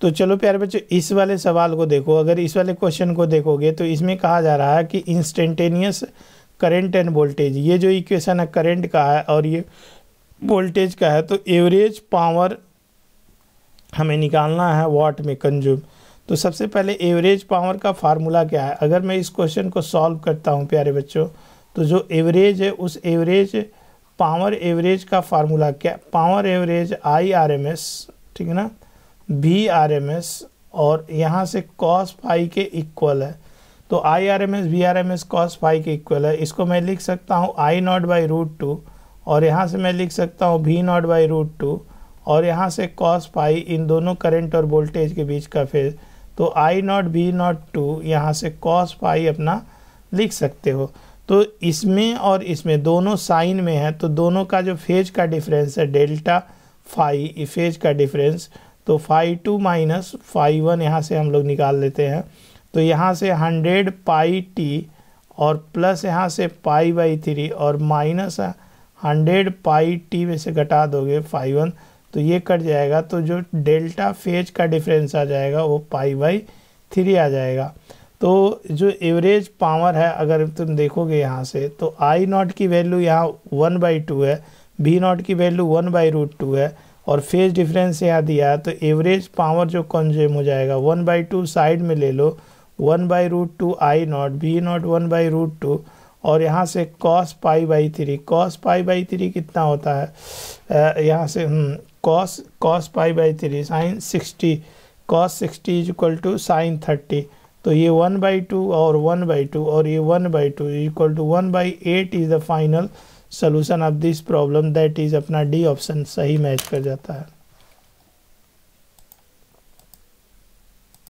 तो चलो प्यारे बच्चों इस वाले सवाल को देखो अगर इस वाले क्वेश्चन को देखोगे तो इसमें कहा जा रहा है कि इंस्टेंटेनियस करंट एंड वोल्टेज ये जो इक्वेशन है करंट का है और ये वोल्टेज का है तो एवरेज पावर हमें निकालना है वाट में कंज्यूम तो सबसे पहले एवरेज पावर का फार्मूला क्या है अगर मैं इस क्वेश्चन को सॉल्व करता हूँ प्यारे बच्चों तो जो एवरेज है उस एवरेज पावर एवरेज का फार्मूला क्या power average I R M S ठीक है ना बी आर एम एस और यहाँ से कॉस फाई के इक्वल है तो I R M S V R M S cos phi के इक्वल है इसको मैं लिख सकता हूँ I not by root two और यहाँ से मैं लिख सकता हूँ V not by root two और यहाँ से कॉस फाई इन दोनों करंट और वोल्टेज के बीच का फेज तो I not V not two यहाँ से कॉस फाई अपना लिख सकते हो तो इसमें और इसमें दोनों साइन में है तो दोनों का जो फेज का डिफरेंस है डेल्टा फाई फेज का डिफरेंस तो five two minus five one यहाँ से हम लोग निकाल लेते हैं तो यहाँ से हंड्रेड पाई टी और प्लस यहाँ से पाई बाई थ्री और माइनस हंड्रेड पाई टी में से घटा दोगे फाइव वन तो ये कट जाएगा तो जो डेल्टा फेज का डिफरेंस आ जाएगा वो पाई बाई थ्री आ जाएगा तो जो एवरेज पावर है अगर तुम देखोगे यहाँ से तो आई नॉट की वैल्यू यहाँ वन बाई टू है बी नॉट की value one by root two है और फेज डिफरेंस यहाँ दिया तो एवरेज पावर जो कंज्यूम हो जाएगा वन बाई टू साइड में ले लो one by root two I not be not one by root two और यहाँ से cos pi by three cos pi by three कितना होता है यहाँ से cos cos pi by three sine sixty cos sixty is equal to sine thirty तो ये वन बाई टू और वन बाई टू और ये one by two is equal to one by eight is the final solution of this problem that is अपना D option सही match कर जाता है